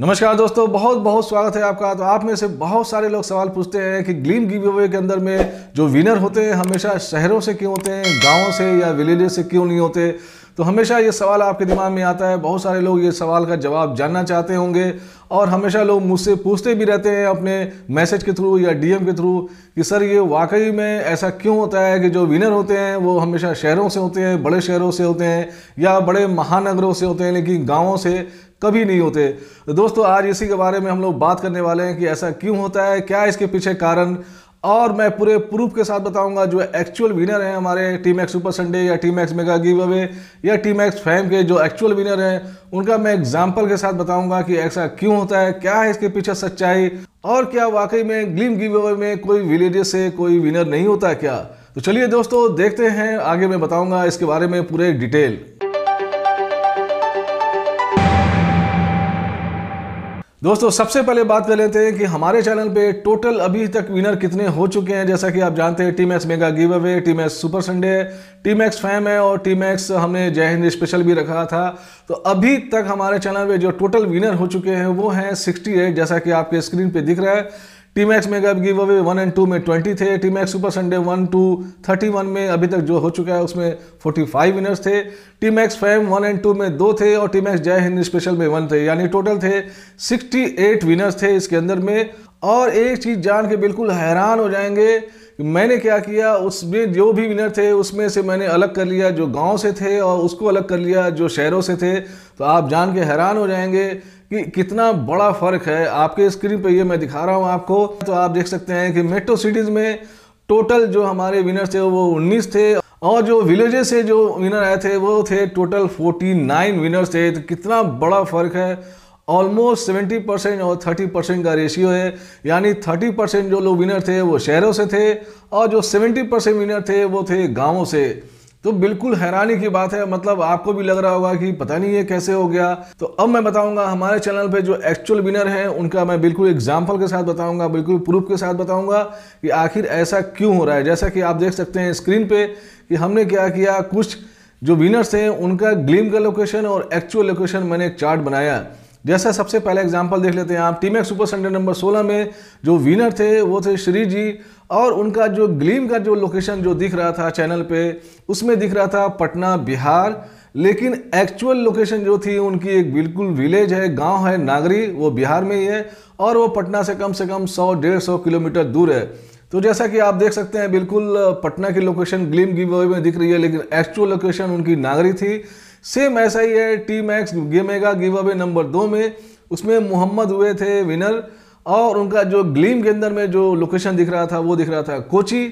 नमस्कार दोस्तों बहुत बहुत स्वागत है आपका तो आप में से बहुत सारे लोग सवाल पूछते हैं कि ग्लीम गिव अवे के अंदर में जो विनर होते हैं हमेशा शहरों से क्यों होते हैं गांवों से या विलेजेस से क्यों नहीं होते तो हमेशा ये सवाल आपके दिमाग में आता है बहुत सारे लोग ये सवाल का जवाब जानना चाहते होंगे और हमेशा लोग मुझसे पूछते भी रहते हैं अपने मैसेज के थ्रू या डीएम के थ्रू कि सर ये वाकई में ऐसा क्यों होता है कि जो विनर होते हैं वो हमेशा शहरों से होते हैं बड़े शहरों से होते हैं या बड़े महानगरों से होते हैं लेकिन गाँवों से कभी नहीं होते दोस्तों आज इसी के बारे में हम लोग बात करने वाले हैं कि ऐसा क्यों होता है क्या इसके पीछे कारण और मैं पूरे प्रूफ के साथ बताऊंगा जो एक्चुअल विनर हैं हमारे टीम एक्स सुपर संडे या team X mega giveaway या टीम एक्स फैम के जो एक्चुअल विनर हैं उनका मैं एग्जाम्पल के साथ बताऊंगा कि ऐसा क्यों होता है क्या है इसके पीछे सच्चाई और क्या वाकई में ग्लीम गिव अवे में कोई विलेजेस से कोई विनर नहीं होता क्या तो चलिए दोस्तों देखते हैं आगे मैं बताऊँगा इसके बारे में पूरे डिटेल दोस्तों सबसे पहले बात कर लेते हैं कि हमारे चैनल पे टोटल अभी तक विनर कितने हो चुके हैं जैसा कि आप जानते हैं team X mega giveaway team X super Sunday team X fam है और टीम एक्स हमने जय हिंद स्पेशल भी रखा था तो अभी तक हमारे चैनल पे जो टोटल विनर हो चुके हैं वो हैं सिक्सटी जैसा कि आपके स्क्रीन पर दिख रहा है team X mega giveaway one and two में ट्वेंटी थे team X super Sunday one two thirty one में अभी तक जो हो चुका है उसमें फोर्टी फाइव विनर्स थे team X fam one and two में दो थे और टी मैक्स जय हिंद स्पेशल में वन थे यानी टोटल थे सिक्सटी एट विनर्स थे इसके अंदर में और एक चीज़ जान के बिल्कुल हैरान हो जाएंगे मैंने क्या किया उसमें जो भी विनर थे उसमें से मैंने अलग कर लिया जो गांव से थे और उसको अलग कर लिया जो शहरों से थे तो आप जान के हैरान हो जाएंगे कि कितना बड़ा फ़र्क है आपके स्क्रीन पे ये मैं दिखा रहा हूँ आपको तो आप देख सकते हैं कि मेट्रो सिटीज़ में टोटल जो हमारे विनर थे वो 19 थे और जो विलेजेस से जो विनर आए थे वो थे टोटल 49 विनर्स थे तो कितना बड़ा फ़र्क है ऑलमोस्ट 70 परसेंट और 30 परसेंट का रेशियो है यानी 30 परसेंट जो लोग विनर थे वो शहरों से थे और जो 70 परसेंट विनर थे वो थे गाँवों से तो बिल्कुल हैरानी की बात है मतलब आपको भी लग रहा होगा कि पता नहीं ये कैसे हो गया तो अब मैं बताऊंगा हमारे चैनल पे जो एक्चुअल विनर हैं उनका मैं बिल्कुल एग्जाम्पल के साथ बताऊंगा बिल्कुल प्रूफ के साथ बताऊंगा कि आखिर ऐसा क्यों हो रहा है जैसा कि आप देख सकते हैं स्क्रीन पे कि हमने क्या किया कुछ जो विनर्स हैं उनका ग्लीम का लोकेशन और एक्चुअल लोकेशन मैंने एक चार्ट बनाया जैसा सबसे पहले एग्जाम्पल देख लेते हैं आप team X super Sunday number सोलह में जो विनर थे वो थे श्री जी और उनका जो ग्लीम का जो लोकेशन जो दिख रहा था चैनल पे उसमें दिख रहा था पटना बिहार लेकिन एक्चुअल लोकेशन जो थी उनकी एक बिल्कुल विलेज है गांव है नागरी वो बिहार में ही है और वो पटना से कम से कम 100 डेढ़ सौ किलोमीटर दूर है तो जैसा कि आप देख सकते हैं बिल्कुल पटना की लोकेशन ग्लीम गिव अवे में दिख रही है लेकिन एक्चुअल लोकेशन उनकी नागरी थी सेम ऐसा ही है team X mega giveaway number दो में उसमें मोहम्मद हुए थे विनर और उनका जो ग्लीम के अंदर में जो लोकेशन दिख रहा था वो दिख रहा था कोची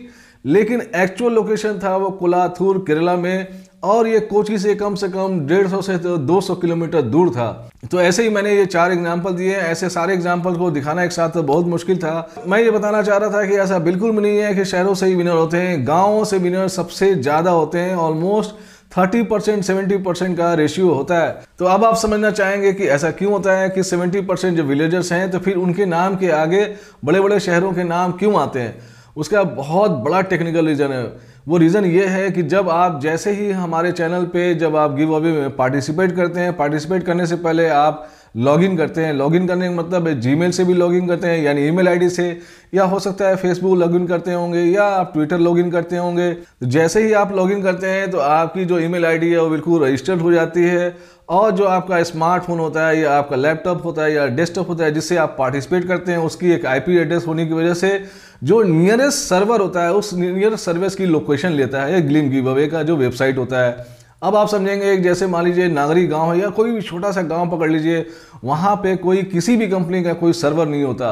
लेकिन एक्चुअल लोकेशन था वो कोलाथूर केरला में और ये कोची से कम से कम सौ से तो सौ किलोमीटर दूर था तो ऐसे ही मैंने ये चार एग्जाम्पल दिए ऐसे सारे एग्जाम्पल को दिखाना एक साथ तो बहुत मुश्किल था मैं ये बताना चाह रहा था कि ऐसा बिल्कुल भी नहीं है कि शहरों से ही विनर होते हैं गाँवों से विनर सबसे ज़्यादा होते हैं almost thirty percent seventy percent का रेशियो होता है तो अब आप समझना चाहेंगे कि ऐसा क्यों होता है कि सेवेंटी परसेंट जो विलेजर्स हैं तो फिर उनके नाम के आगे बड़े बड़े शहरों के नाम क्यों आते हैं उसका बहुत बड़ा टेक्निकल रीज़न है वो रीज़न ये है कि जब आप जैसे ही हमारे चैनल पे जब आप गिव अवे में पार्टिसिपेट करते हैं पार्टिसिपेट करने से पहले आप लॉगिन करते हैं लॉगिन करने का मतलब जी से भी लॉगिन करते हैं यानी ईमेल आईडी से या हो सकता है फेसबुक लॉगिन करते होंगे या आप ट्विटर लॉगिन करते होंगे तो जैसे ही आप लॉगिन करते हैं तो आपकी जो ईमेल आईडी है वो बिल्कुल रजिस्टर्ड हो जाती है और जो आपका स्मार्टफोन होता है या आपका लैपटॉप होता है या डेस्कटॉप होता है जिससे आप पार्टिसिपेट करते हैं उसकी एक आईपी एड्रेस होने की वजह से जो नियरेस्ट सर्वर होता है उस नियरेस्ट सर्विस की लोकेशन लेता है ग्लिम गिव का जो वेबसाइट होता है अब आप समझेंगे एक जैसे मान लीजिए नागरी गांव है या कोई भी छोटा सा गांव पकड़ लीजिए वहाँ पे कोई किसी भी कंपनी का कोई सर्वर नहीं होता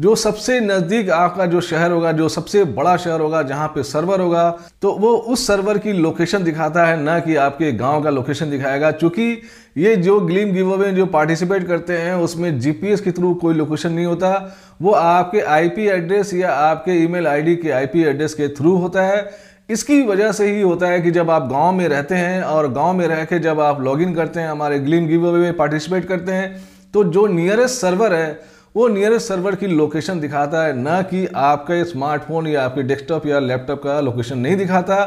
जो सबसे नज़दीक आपका जो शहर होगा जो सबसे बड़ा शहर होगा जहाँ पे सर्वर होगा तो वो उस सर्वर की लोकेशन दिखाता है ना कि आपके गांव का लोकेशन दिखाएगा क्योंकि ये जो ग्लीम गिव अवे जो पार्टिसिपेट करते हैं उसमें जीपीएस के थ्रू कोई लोकेशन नहीं होता वो आपके आईपी एड्रेस या आपके ईमेल आईडी के आईपी एड्रेस के थ्रू होता है इसकी वजह से ही होता है कि जब आप गांव में रहते हैं और गांव में रह के जब आप लॉगिन करते हैं हमारे ग्लीम गिव अवे में पार्टिसिपेट करते हैं तो जो नियरेस्ट सर्वर है वो नियरेस्ट सर्वर की लोकेशन दिखाता है ना कि आपके स्मार्टफोन या आपके डेस्कटॉप या लैपटॉप का लोकेशन नहीं दिखाता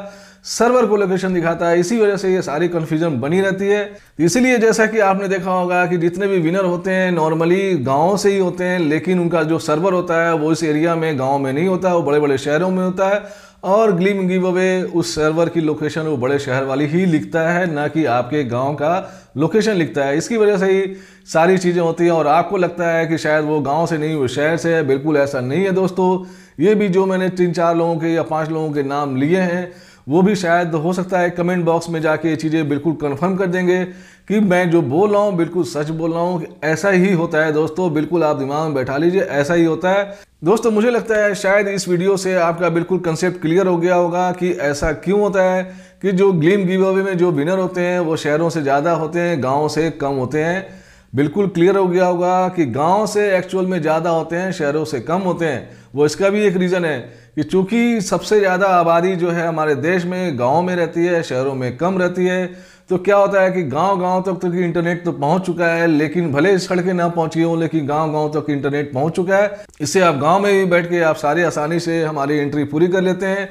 सर्वर को लोकेशन दिखाता है इसी वजह से ये सारी कन्फ्यूजन बनी रहती है इसीलिए जैसा कि आपने देखा होगा कि जितने भी विनर होते हैं नॉर्मली गाँव से ही होते हैं लेकिन उनका जो सर्वर होता है वो इस एरिया में गाँव में नहीं होता वो बड़े बड़े शहरों में होता है और ग्लीम गिव अवे उस सर्वर की लोकेशन वो बड़े शहर वाली ही लिखता है ना कि आपके गांव का लोकेशन लिखता है इसकी वजह से ही सारी चीज़ें होती हैं और आपको लगता है कि शायद वो गांव से नहीं वो शहर से है बिल्कुल ऐसा नहीं है दोस्तों ये भी जो मैंने तीन चार लोगों के या पाँच लोगों के नाम लिए हैं वो भी शायद हो सकता है कमेंट बॉक्स में जाके ये चीज़ें बिल्कुल कन्फर्म कर देंगे कि मैं जो बोल रहा हूँ बिल्कुल सच बोल रहा हूँ ऐसा ही होता है दोस्तों बिल्कुल आप दिमाग में बैठा लीजिए ऐसा ही होता है दोस्तों मुझे लगता है शायद इस वीडियो से आपका बिल्कुल कंसेप्ट क्लियर हो गया होगा कि ऐसा क्यों होता है कि जो ग्लीम गिव अवे में जो विनर होते हैं वो शहरों से ज़्यादा होते हैं गाँव से कम होते हैं बिल्कुल क्लियर हो गया होगा कि गाँव से एक्चुअल में ज़्यादा होते हैं शहरों से कम होते हैं वो इसका भी एक रीज़न है कि चूंकि सबसे ज़्यादा आबादी जो है हमारे देश में गाँव में रहती है शहरों में कम रहती है तो क्या होता है कि गांव गांव तक तो तो इंटरनेट तो पहुंच चुका है लेकिन भले सड़कें ना पहुंची हो लेकिन गांव गांव तक तो इंटरनेट पहुंच चुका है इससे आप गांव में ही बैठ के आप सारी आसानी से हमारी एंट्री पूरी कर लेते हैं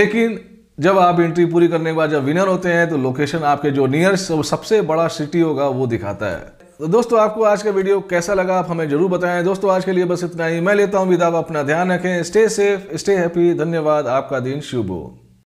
लेकिन जब आप एंट्री पूरी करने के बाद जब विनर होते हैं तो लोकेशन आपके जो नियर सबसे बड़ा सिटी होगा वो दिखाता है तो दोस्तों आपको आज का वीडियो कैसा लगा आप हमें जरूर बताएं दोस्तों आज के लिए बस इतना ही मैं लेता हूं विदा अपना ध्यान रखें स्टे सेफ स्टे हैप्पी धन्यवाद आपका दिन शुभ हो